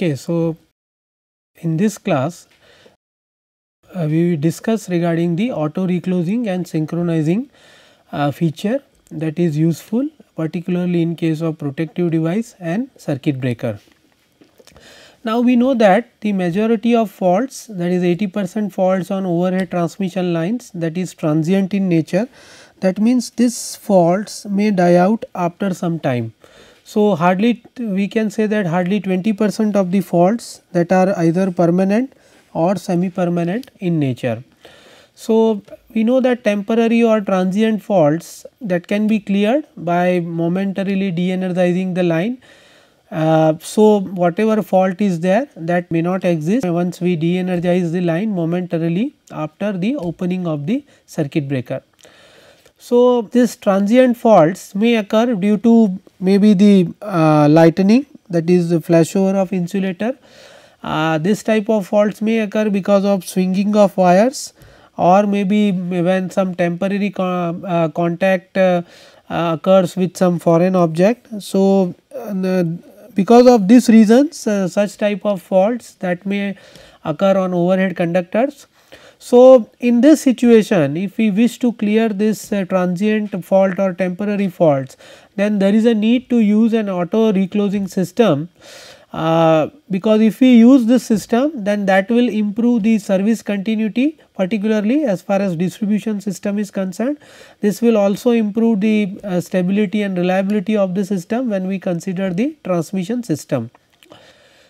Okay, so in this class, uh, we will discuss regarding the auto reclosing and synchronizing uh, feature that is useful particularly in case of protective device and circuit breaker. Now we know that the majority of faults that is 80 percent faults on overhead transmission lines that is transient in nature that means this faults may die out after some time so hardly we can say that hardly 20% of the faults that are either permanent or semi-permanent in nature. So we know that temporary or transient faults that can be cleared by momentarily de-energizing the line. Uh, so whatever fault is there that may not exist once we de-energize the line momentarily after the opening of the circuit breaker. So, this transient faults may occur due to maybe the uh, lightening that is the flashover of insulator. Uh, this type of faults may occur because of swinging of wires or maybe when some temporary con uh, contact uh, uh, occurs with some foreign object. So, uh, because of these reasons such type of faults that may occur on overhead conductors so, in this situation if we wish to clear this uh, transient fault or temporary faults then there is a need to use an auto reclosing system uh, because if we use this system then that will improve the service continuity particularly as far as distribution system is concerned. This will also improve the uh, stability and reliability of the system when we consider the transmission system.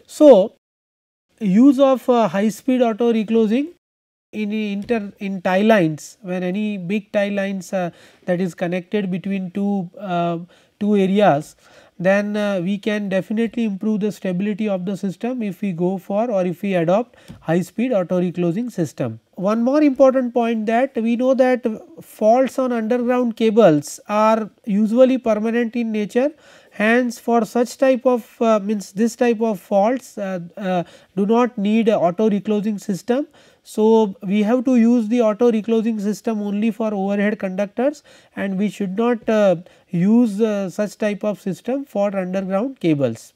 So, use of uh, high speed auto reclosing in inter in tie lines when any big tie lines uh, that is connected between two uh, two areas then uh, we can definitely improve the stability of the system if we go for or if we adopt high speed auto reclosing system. One more important point that we know that faults on underground cables are usually permanent in nature hence for such type of uh, means this type of faults uh, uh, do not need auto reclosing system so, we have to use the auto reclosing system only for overhead conductors and we should not uh, use uh, such type of system for underground cables.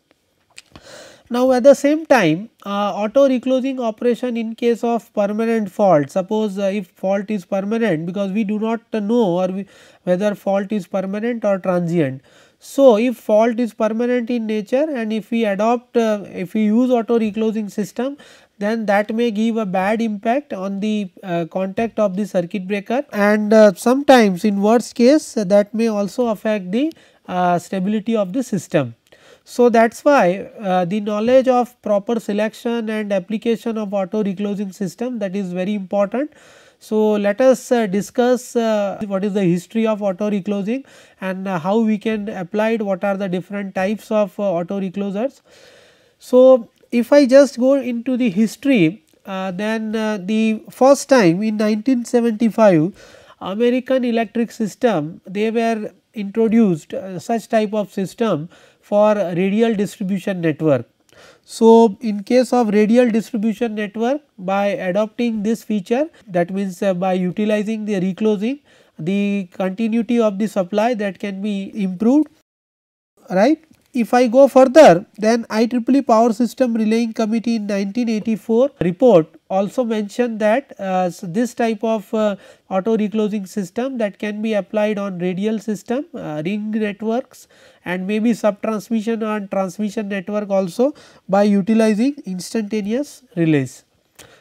Now, at the same time uh, auto reclosing operation in case of permanent fault suppose uh, if fault is permanent because we do not uh, know or we, whether fault is permanent or transient. So, if fault is permanent in nature and if we adopt uh, if we use auto reclosing system then that may give a bad impact on the uh, contact of the circuit breaker and uh, sometimes in worst case uh, that may also affect the uh, stability of the system. So, that is why uh, the knowledge of proper selection and application of auto reclosing system that is very important. So, let us uh, discuss what is the history of auto reclosing and how we can apply it, what are the different types of auto reclosers. So, if I just go into the history uh, then uh, the first time in 1975 American electric system they were introduced uh, such type of system for radial distribution network. So, in case of radial distribution network by adopting this feature that means uh, by utilizing the reclosing the continuity of the supply that can be improved right if I go further, then IEEE Power System Relaying Committee in 1984 report also mentioned that uh, so this type of uh, auto reclosing system that can be applied on radial system, uh, ring networks and maybe sub-transmission and transmission network also by utilizing instantaneous relays.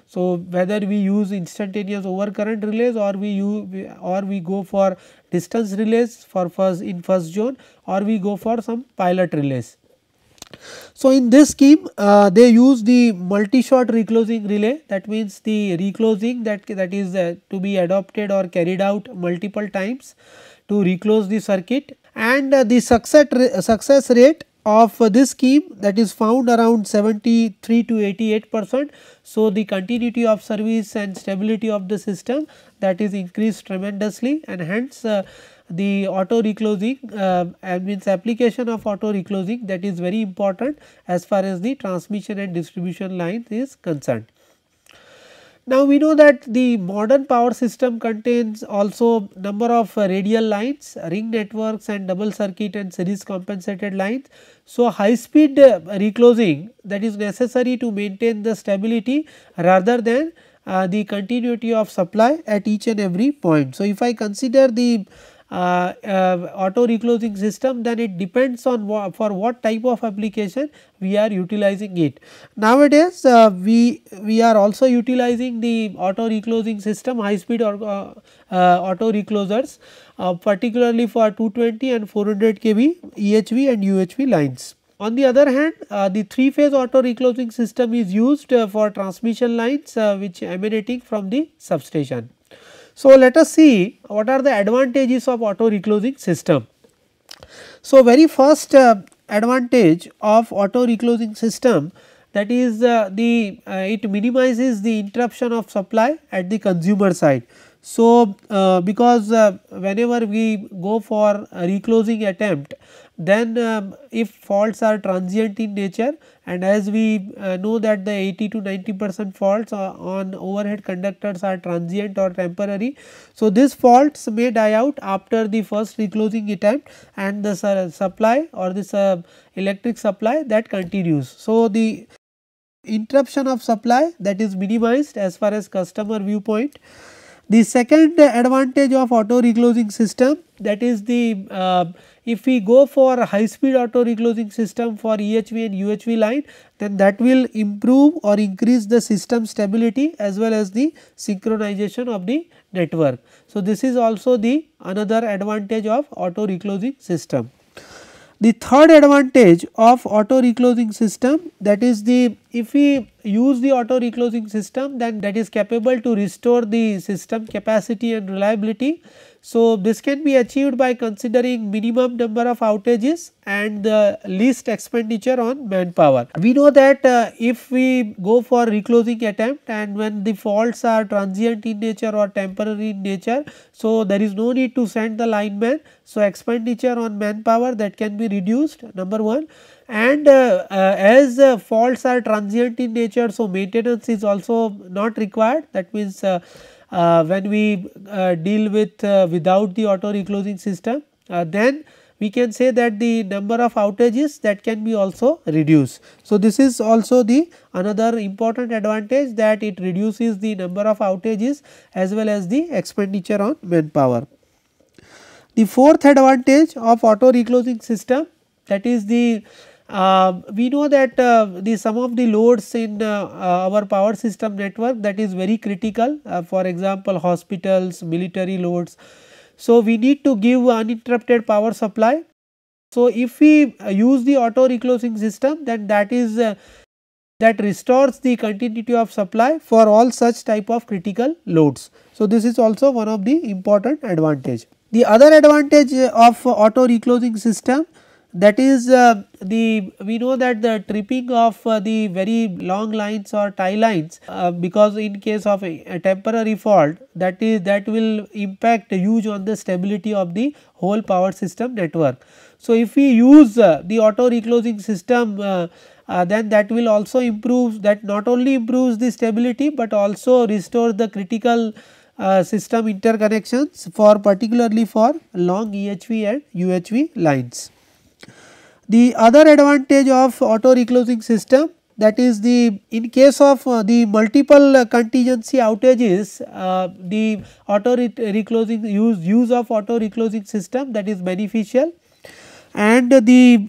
So, whether we use instantaneous overcurrent relays or we use or we go for distance relays for first in first zone or we go for some pilot relays. So, in this scheme uh, they use the multi-shot reclosing relay that means the reclosing that, that is uh, to be adopted or carried out multiple times to reclose the circuit and uh, the success, success rate of this scheme that is found around 73 to 88 percent. So, the continuity of service and stability of the system that is increased tremendously and hence uh, the auto reclosing uh, and means application of auto reclosing that is very important as far as the transmission and distribution line is concerned. Now we know that the modern power system contains also number of uh, radial lines, ring networks and double circuit and series compensated lines. So high speed uh, reclosing that is necessary to maintain the stability rather than uh, the continuity of supply at each and every point. So if I consider the uh, uh, auto reclosing system then it depends on wha for what type of application we are utilizing it. Nowadays uh, we we are also utilizing the auto reclosing system high speed or uh, uh, auto reclosers particularly for 220 and 400 kV EHV and UHV lines. On the other hand, uh, the three phase auto reclosing system is used uh, for transmission lines uh, which emanating from the substation. So, let us see what are the advantages of auto reclosing system. So, very first uh, advantage of auto reclosing system that is uh, the uh, it minimizes the interruption of supply at the consumer side. So, uh, because uh, whenever we go for reclosing attempt then um, if faults are transient in nature and as we uh, know that the 80 to 90 percent faults on overhead conductors are transient or temporary. So, these faults may die out after the first reclosing attempt and the supply or this uh, electric supply that continues. So, the interruption of supply that is minimized as far as customer viewpoint. The second advantage of auto reclosing system that is the uh, if we go for high speed auto reclosing system for EHV and UHV line then that will improve or increase the system stability as well as the synchronization of the network. So, this is also the another advantage of auto reclosing system. The third advantage of auto reclosing system that is the if we use the auto reclosing system then that is capable to restore the system capacity and reliability. So, this can be achieved by considering minimum number of outages and the least expenditure on manpower. We know that uh, if we go for reclosing attempt and when the faults are transient in nature or temporary in nature, so there is no need to send the lineman. So, expenditure on manpower that can be reduced number 1 and uh, uh, as uh, faults are transient in nature so maintenance is also not required that means uh, uh, when we uh, deal with without the auto reclosing system then we can say that the number of outages that can be also reduced. So, this is also the another important advantage that it reduces the number of outages as well as the expenditure on manpower. The fourth advantage of auto reclosing system that is the uh, we know that uh, the sum of the loads in uh, uh, our power system network that is very critical uh, for example hospitals, military loads. So, we need to give uninterrupted power supply. So, if we uh, use the auto reclosing system then that is that restores the continuity of supply for all such type of critical loads. So, this is also one of the important advantage. The other advantage of auto reclosing system that is uh, the we know that the tripping of uh, the very long lines or tie lines uh, because in case of a, a, temporary fault that is that will impact huge on the stability of the whole power system network. So, if we use uh, the auto reclosing system uh, uh, then that will also improve that not only improves the stability, but also restore the critical system interconnections for particularly for long EHV and UHV lines. The other advantage of auto reclosing system that is the in case of uh, the multiple uh, contingency outages uh, the auto re reclosing use use of auto reclosing system that is beneficial and the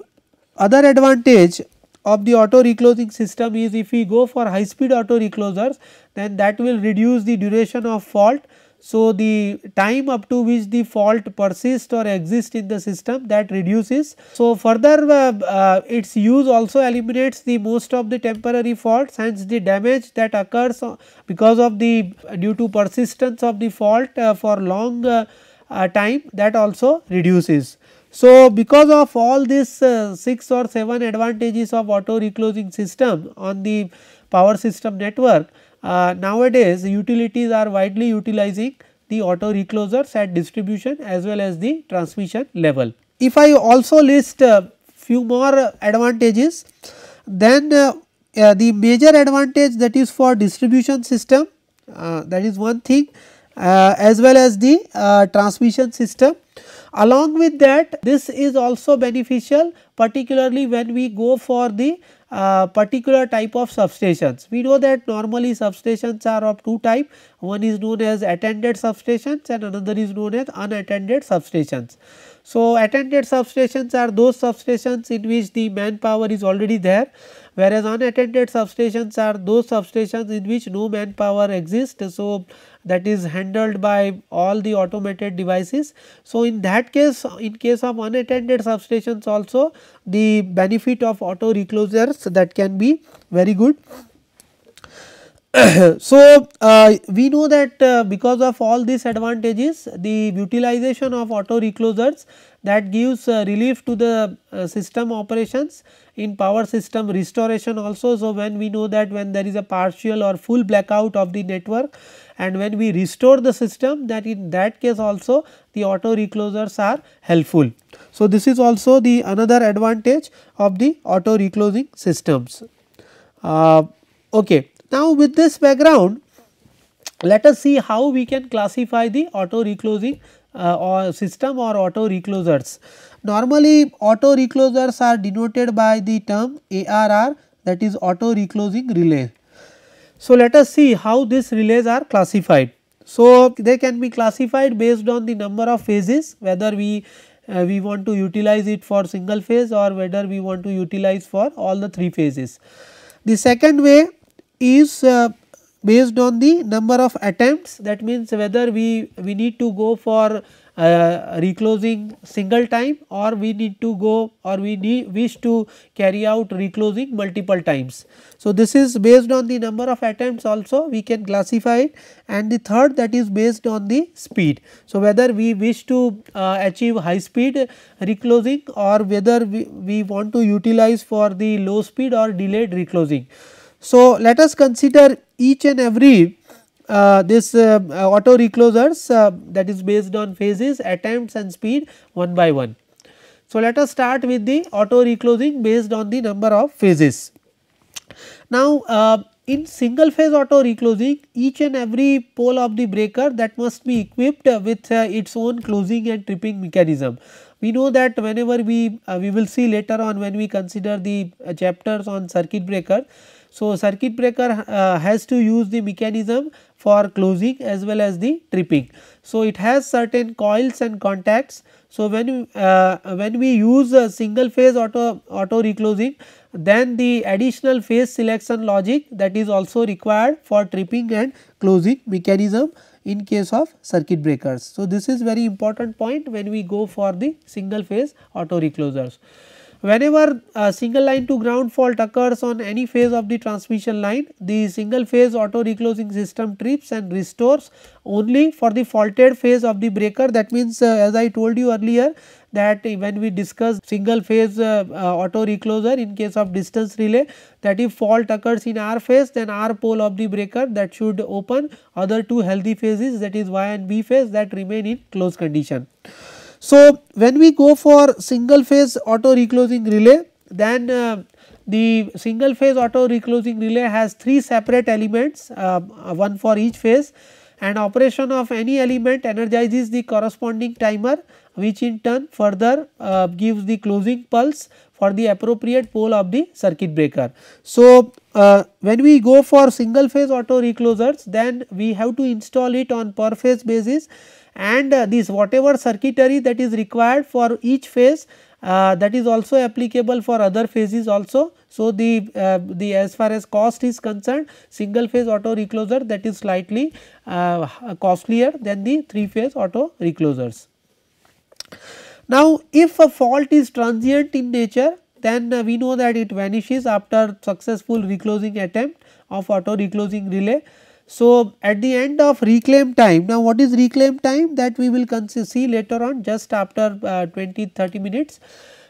other advantage of the auto reclosing system is if we go for high speed auto reclosers then that will reduce the duration of fault so, the time up to which the fault persists or exists in the system that reduces. So, further uh, uh, its use also eliminates the most of the temporary faults hence the damage that occurs because of the uh, due to persistence of the fault uh, for long uh, uh, time that also reduces. So, because of all these 6 or 7 advantages of auto reclosing system on the power system network, uh, nowadays utilities are widely utilizing the auto reclosers at distribution as well as the transmission level. If I also list uh, few more advantages then uh, uh, the major advantage that is for distribution system uh, that is one thing as well as the transmission system. Along with that this is also beneficial particularly when we go for the uh, particular type of substations. We know that normally substations are of two type, one is known as attended substations and another is known as unattended substations. So, attended substations are those substations in which the manpower is already there whereas unattended substations are those substations in which no manpower exists so that is handled by all the automated devices. So, in that case in case of unattended substations also the benefit of auto reclosers that can be very good. so, uh, we know that uh, because of all these advantages the utilization of auto reclosers that gives uh, relief to the uh, system operations in power system restoration also. So, when we know that when there is a partial or full blackout of the network and when we restore the system that in that case also the auto reclosers are helpful. So, this is also the another advantage of the auto reclosing systems. Uh, okay. Now, with this background let us see how we can classify the auto reclosing uh, or system or auto reclosers. Normally auto reclosers are denoted by the term ARR that is auto reclosing relay. So, let us see how these relays are classified. So, they can be classified based on the number of phases whether we uh, we want to utilize it for single phase or whether we want to utilize for all the three phases. The second way is uh, based on the number of attempts that means whether we, we need to go for uh, reclosing single time or we need to go or we need wish to carry out reclosing multiple times. So, this is based on the number of attempts also we can classify it and the third that is based on the speed. So, whether we wish to uh, achieve high speed reclosing or whether we, we want to utilize for the low speed or delayed reclosing. So, let us consider each and every uh, this uh, uh, auto reclosers uh, that is based on phases, attempts and speed one by one. So, let us start with the auto reclosing based on the number of phases. Now, uh, in single phase auto reclosing each and every pole of the breaker that must be equipped with uh, its own closing and tripping mechanism. We know that whenever we, we will see later on when we consider the chapters on circuit breaker, so, circuit breaker uh, has to use the mechanism for closing as well as the tripping. So, it has certain coils and contacts. So, when, uh, when we use a single phase auto, auto reclosing then the additional phase selection logic that is also required for tripping and closing mechanism in case of circuit breakers. So, this is very important point when we go for the single phase auto reclosers. Whenever a single line to ground fault occurs on any phase of the transmission line, the single phase auto reclosing system trips and restores only for the faulted phase of the breaker. That means, uh, as I told you earlier that when we discuss single phase uh, uh, auto recloser in case of distance relay that if fault occurs in R phase then R pole of the breaker that should open other two healthy phases that is Y and B phase that remain in closed condition. So, when we go for single phase auto reclosing relay then uh, the single phase auto reclosing relay has 3 separate elements uh, one for each phase and operation of any element energizes the corresponding timer which in turn further uh, gives the closing pulse for the appropriate pole of the circuit breaker. So, uh, when we go for single phase auto reclosers then we have to install it on per phase basis and uh, this whatever circuitry that is required for each phase uh, that is also applicable for other phases also. So, the, uh, the as far as cost is concerned single phase auto recloser that is slightly uh, costlier than the three phase auto reclosers. Now, if a fault is transient in nature then uh, we know that it vanishes after successful reclosing attempt of auto reclosing relay. So, at the end of reclaim time, now what is reclaim time that we will see later on just after uh, 20 30 minutes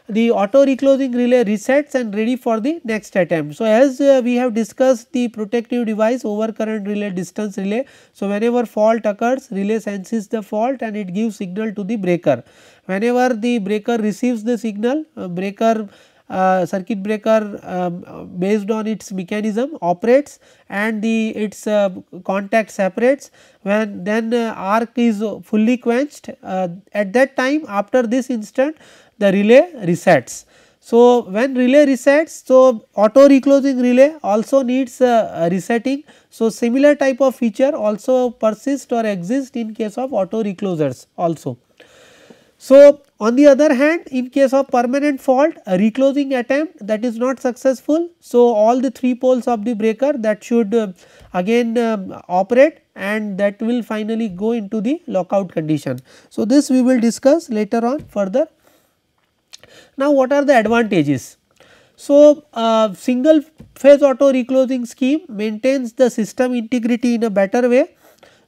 the auto reclosing relay resets and ready for the next attempt. So, as uh, we have discussed the protective device overcurrent relay distance relay. So, whenever fault occurs relay senses the fault and it gives signal to the breaker. Whenever the breaker receives the signal uh, breaker uh, circuit breaker um, based on its mechanism operates and the its uh, contact separates when then uh, arc is fully quenched uh, at that time after this instant the relay resets. So, when relay resets so auto reclosing relay also needs uh, resetting. So, similar type of feature also persist or exist in case of auto reclosers also. So, on the other hand, in case of permanent fault, a reclosing attempt that is not successful. So, all the three poles of the breaker that should uh, again uh, operate and that will finally go into the lockout condition. So, this we will discuss later on further. Now, what are the advantages? So, uh, single phase auto reclosing scheme maintains the system integrity in a better way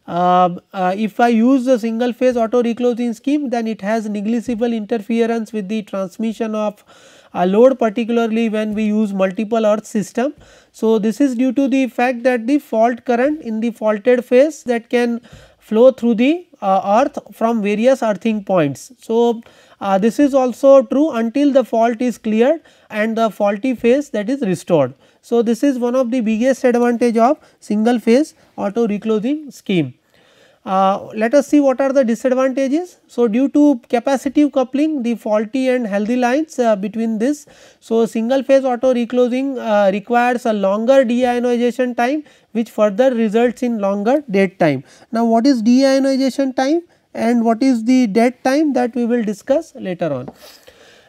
um, uh, if I use a single phase auto reclosing scheme then it has negligible interference with the transmission of a load particularly when we use multiple earth system. So, this is due to the fact that the fault current in the faulted phase that can flow through the uh, earth from various earthing points. So, uh, this is also true until the fault is cleared and the faulty phase that is restored. So, this is one of the biggest advantage of single phase auto reclosing scheme. Uh, let us see what are the disadvantages. So, due to capacitive coupling the faulty and healthy lines uh, between this. So, single phase auto reclosing uh, requires a longer deionization time which further results in longer dead time. Now, what is deionization time and what is the dead time that we will discuss later on.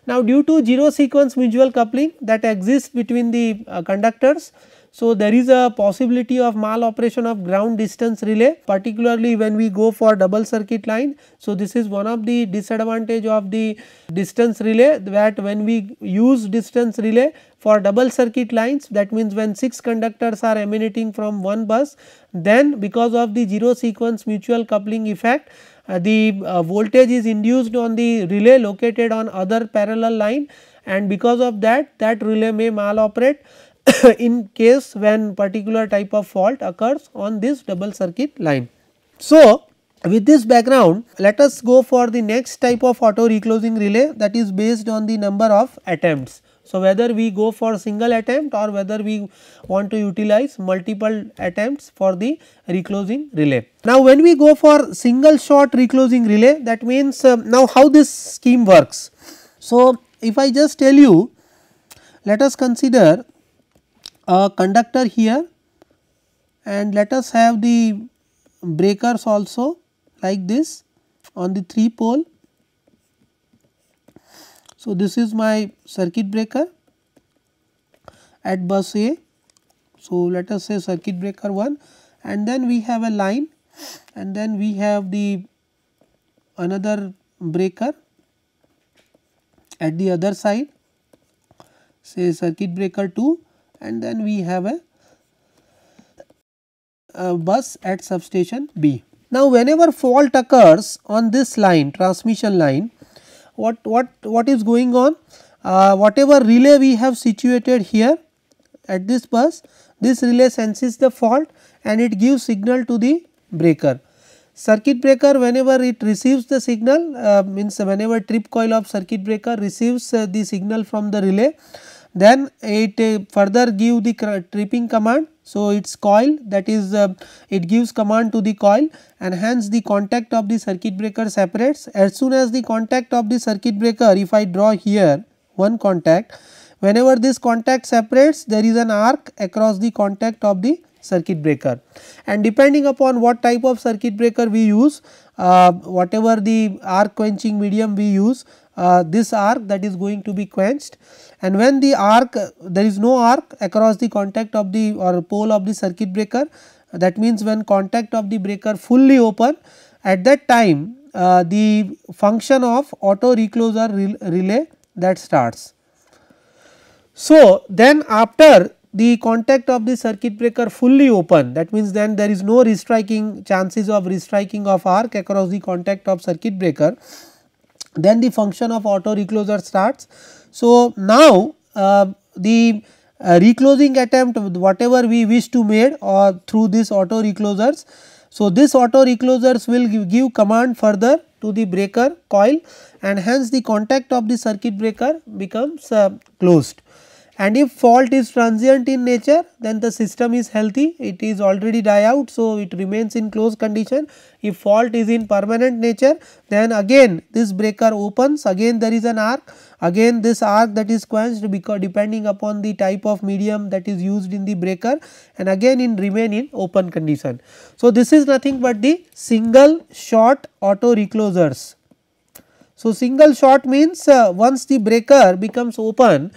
Now, due to zero sequence mutual coupling that exists between the uh, conductors, so there is a possibility of maloperation of ground distance relay particularly when we go for double circuit line. So this is one of the disadvantage of the distance relay that when we use distance relay for double circuit lines that means when 6 conductors are emanating from one bus then because of the zero sequence mutual coupling effect uh, the uh, voltage is induced on the relay located on other parallel line and because of that that relay may maloperate in case when particular type of fault occurs on this double circuit line. So, with this background let us go for the next type of auto reclosing relay that is based on the number of attempts. So, whether we go for single attempt or whether we want to utilize multiple attempts for the reclosing relay. Now, when we go for single shot reclosing relay that means uh, now how this scheme works. So, if I just tell you let us consider a conductor here and let us have the breakers also like this on the 3 pole so, this is my circuit breaker at bus A. So, let us say circuit breaker 1 and then we have a line and then we have the another breaker at the other side say circuit breaker 2 and then we have a, a bus at substation B. Now, whenever fault occurs on this line transmission line what what what is going on uh, whatever relay we have situated here at this bus this relay senses the fault and it gives signal to the breaker circuit breaker whenever it receives the signal uh, means whenever trip coil of circuit breaker receives uh, the signal from the relay then it uh, further give the tripping command. So, its coil that is uh, it gives command to the coil and hence the contact of the circuit breaker separates. As soon as the contact of the circuit breaker if I draw here one contact whenever this contact separates there is an arc across the contact of the circuit breaker and depending upon what type of circuit breaker we use uh, whatever the arc quenching medium we use uh, this arc that is going to be quenched and when the arc there is no arc across the contact of the or pole of the circuit breaker that means when contact of the breaker fully open at that time uh, the function of auto recloser relay that starts. So, then after the contact of the circuit breaker fully open that means then there is no restriking chances of restriking of arc across the contact of circuit breaker then the function of auto recloser starts. So, now uh, the uh, reclosing attempt whatever we wish to made or uh, through this auto reclosers. So, this auto reclosers will give, give command further to the breaker coil and hence the contact of the circuit breaker becomes uh, closed and if fault is transient in nature then the system is healthy it is already die out so it remains in closed condition if fault is in permanent nature then again this breaker opens again there is an arc again this arc that is quenched because depending upon the type of medium that is used in the breaker and again in remain in open condition so this is nothing but the single shot auto reclosers so single shot means uh, once the breaker becomes open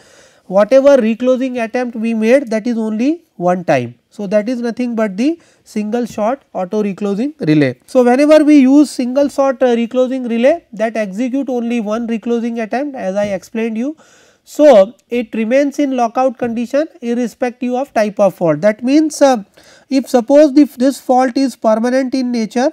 whatever reclosing attempt we made that is only one time. So, that is nothing but the single shot auto reclosing relay. So, whenever we use single shot uh, reclosing relay that execute only one reclosing attempt as I explained you. So, it remains in lockout condition irrespective of type of fault that means uh, if suppose if this fault is permanent in nature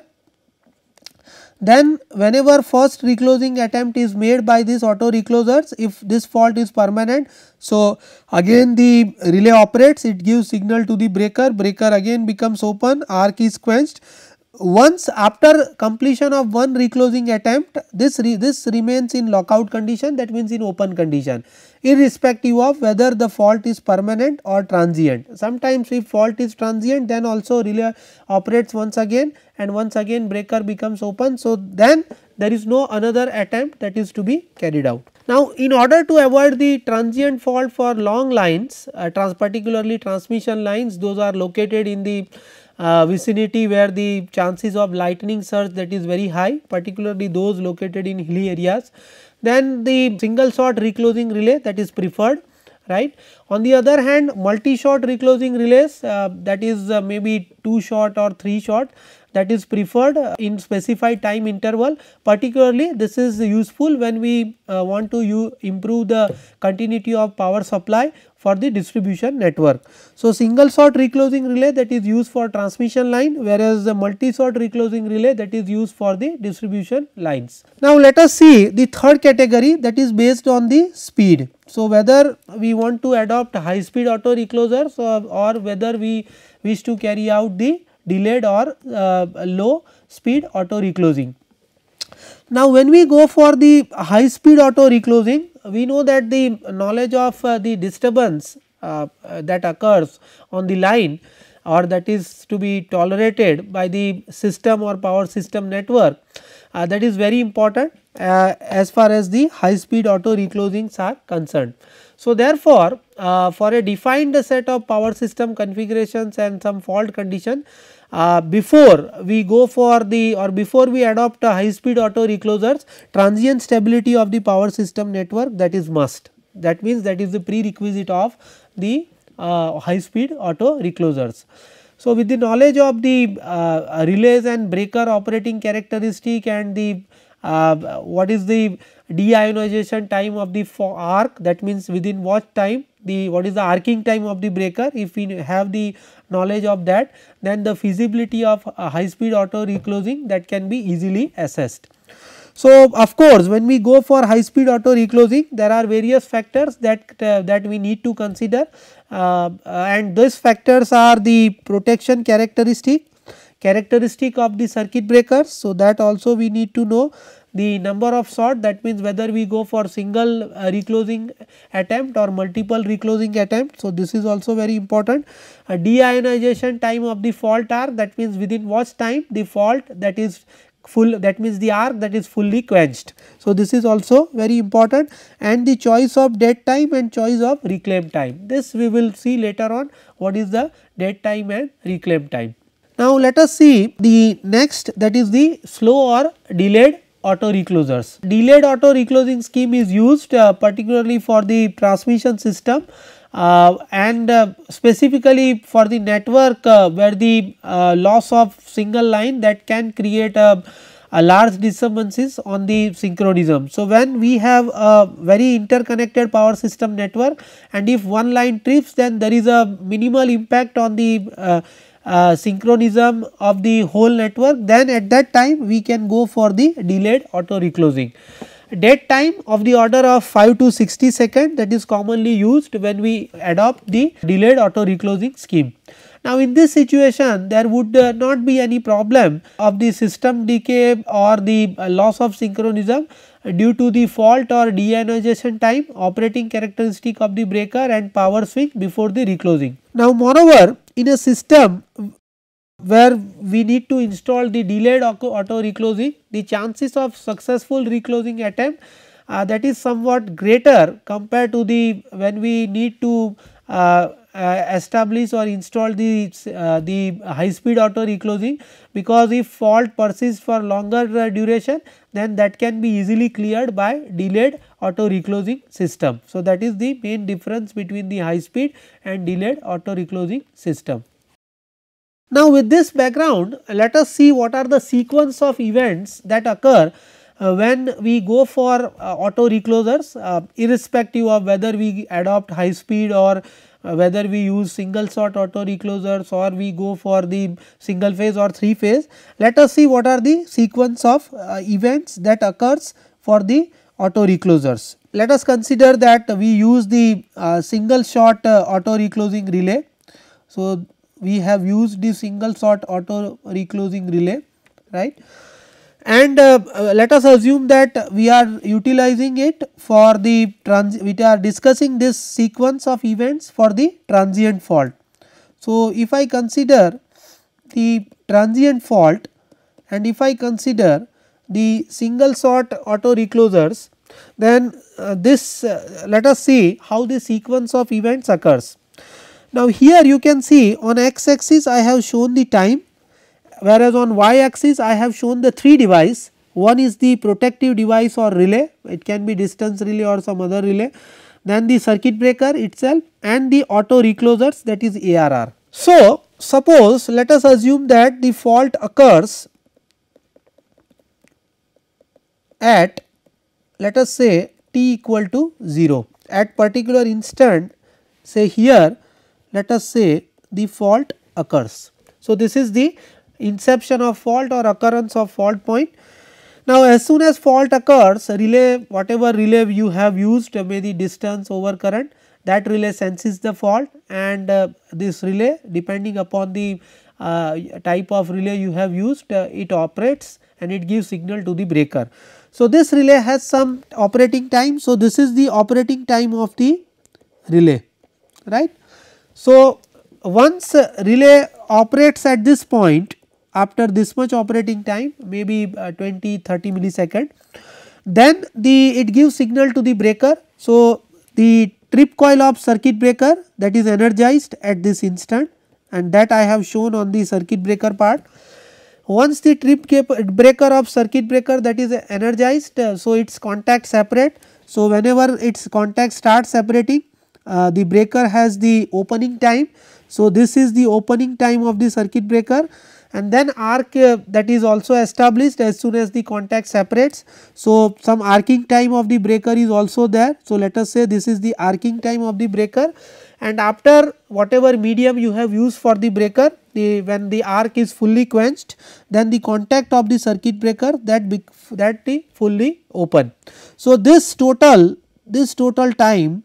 then whenever first reclosing attempt is made by these auto reclosers, if this fault is permanent, so again the relay operates, it gives signal to the breaker, breaker again becomes open, arc is quenched once after completion of one reclosing attempt this re, this remains in lockout condition that means in open condition irrespective of whether the fault is permanent or transient sometimes if fault is transient then also relay operates once again and once again breaker becomes open so then there is no another attempt that is to be carried out now in order to avoid the transient fault for long lines uh, trans particularly transmission lines those are located in the uh, vicinity where the chances of lightning surge that is very high particularly those located in hilly areas. Then the single shot reclosing relay that is preferred right. On the other hand multi shot reclosing relays uh, that is uh, maybe 2 shot or 3 shot that is preferred uh, in specified time interval. Particularly this is useful when we uh, want to improve the continuity of power supply for the distribution network. So, single shot reclosing relay that is used for transmission line whereas the multi shot reclosing relay that is used for the distribution lines. Now, let us see the third category that is based on the speed. So, whether we want to adopt high speed auto reclosers or, or whether we wish to carry out the delayed or uh, low speed auto reclosing. Now, when we go for the high speed auto reclosing, we know that the knowledge of uh, the disturbance uh, uh that occurs on the line or that is to be tolerated by the system or power system network uh, that is very important uh, as far as the high speed auto reclosings are concerned. So, therefore, uh, for a defined set of power system configurations and some fault condition, uh, before we go for the or before we adopt high speed auto reclosers transient stability of the power system network that is must that means that is the prerequisite of the uh, high speed auto reclosers. So, with the knowledge of the uh, relays and breaker operating characteristic and the uh, what is the deionization time of the arc that means within what time the what is the arcing time of the breaker if we have the knowledge of that then the feasibility of high speed auto reclosing that can be easily assessed. So, of course, when we go for high speed auto reclosing there are various factors that uh, that we need to consider uh, and these factors are the protection characteristic, characteristic of the circuit breakers. So, that also we need to know the number of sort that means whether we go for single uh, reclosing attempt or multiple reclosing attempt. So, this is also very important. Uh, deionization time of the fault arc that means within what time the fault that is full that means the arc that is fully quenched. So, this is also very important and the choice of dead time and choice of reclaim time. This we will see later on what is the dead time and reclaim time. Now, let us see the next that is the slow or delayed auto reclosers. Delayed auto reclosing scheme is used uh, particularly for the transmission system uh, and uh, specifically for the network uh, where the uh, loss of single line that can create a, a large disturbances on the synchronism. So, when we have a very interconnected power system network and if one line trips then there is a minimal impact on the uh, uh, synchronism of the whole network then at that time we can go for the delayed auto reclosing. Dead time of the order of 5 to 60 second that is commonly used when we adopt the delayed auto reclosing scheme. Now in this situation there would uh, not be any problem of the system decay or the uh, loss of synchronism due to the fault or deionization time, operating characteristic of the breaker and power switch before the reclosing. Now moreover in a system where we need to install the delayed auto reclosing, the chances of successful reclosing attempt uh, that is somewhat greater compared to the when we need to uh, uh, establish or install the, uh, the high speed auto reclosing because if fault persists for longer uh, duration then that can be easily cleared by delayed auto reclosing system. So, that is the main difference between the high speed and delayed auto reclosing system. Now, with this background let us see what are the sequence of events that occur uh, when we go for uh, auto reclosers uh, irrespective of whether we adopt high speed or uh, whether we use single shot auto reclosers or we go for the single phase or three phase. Let us see what are the sequence of uh, events that occurs for the auto reclosers. Let us consider that we use the uh, single shot auto reclosing relay. So, we have used the single shot auto reclosing relay right and uh, uh, let us assume that we are utilizing it for the trans we are discussing this sequence of events for the transient fault. So, if I consider the transient fault and if I consider the single shot auto reclosers then uh, this uh, let us see how the sequence of events occurs. Now, here you can see on x axis I have shown the time whereas on y axis I have shown the three device one is the protective device or relay it can be distance relay or some other relay then the circuit breaker itself and the auto reclosers that is ARR. So, suppose let us assume that the fault occurs at let us say t equal to 0 at particular instant say here let us say the fault occurs. So, this is the inception of fault or occurrence of fault point. Now, as soon as fault occurs relay whatever relay you have used uh, may the distance over current that relay senses the fault and uh, this relay depending upon the uh, type of relay you have used uh, it operates and it gives signal to the breaker. So, this relay has some operating time. So, this is the operating time of the relay right. So, once uh, relay operates at this point after this much operating time maybe uh, 20 30 millisecond then the it gives signal to the breaker so the trip coil of circuit breaker that is energized at this instant and that I have shown on the circuit breaker part once the trip breaker of circuit breaker that is energized uh, so its contact separate so whenever its contact starts separating uh, the breaker has the opening time so this is the opening time of the circuit breaker and then arc uh, that is also established as soon as the contact separates. So, some arcing time of the breaker is also there. So, let us say this is the arcing time of the breaker and after whatever medium you have used for the breaker the when the arc is fully quenched then the contact of the circuit breaker that be, that is fully open. So, this total this total time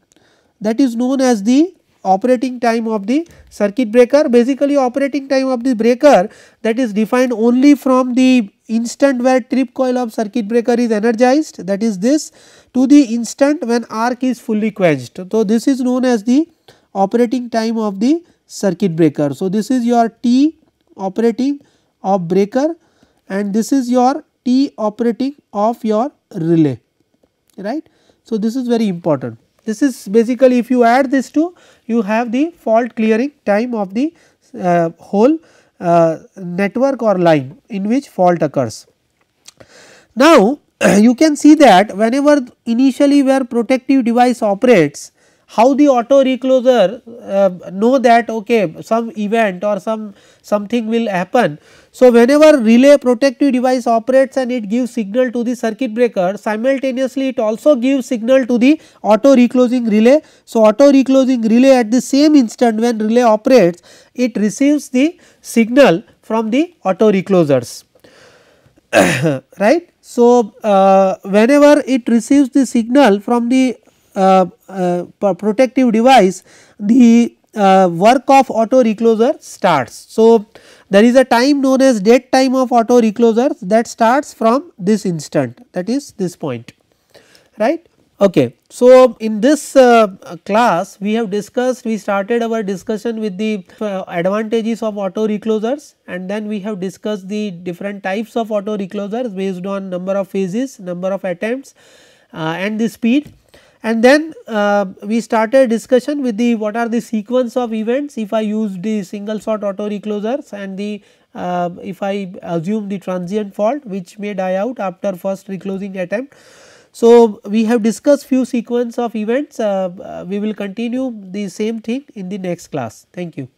that is known as the operating time of the circuit breaker. Basically operating time of the breaker that is defined only from the instant where trip coil of circuit breaker is energized that is this to the instant when arc is fully quenched. So, this is known as the operating time of the circuit breaker. So, this is your T operating of breaker and this is your T operating of your relay right. So, this is very important. This is basically if you add this to you have the fault clearing time of the uh, whole uh, network or line in which fault occurs. Now, you can see that whenever initially where protective device operates how the auto recloser uh, know that okay some event or some something will happen. So, whenever relay protective device operates and it gives signal to the circuit breaker simultaneously it also gives signal to the auto reclosing relay. So, auto reclosing relay at the same instant when relay operates it receives the signal from the auto reclosers right. So, uh, whenever it receives the signal from the uh, uh, protective device the uh, work of auto recloser starts. So, there is a time known as dead time of auto recloser that starts from this instant that is this point right. Okay. So, in this uh, class we have discussed we started our discussion with the uh, advantages of auto reclosers and then we have discussed the different types of auto reclosers based on number of phases, number of attempts uh, and the speed and then uh, we started discussion with the what are the sequence of events if I use the single shot auto reclosers and the uh, if I assume the transient fault which may die out after first reclosing attempt. So, we have discussed few sequence of events, uh, uh we will continue the same thing in the next class. Thank you.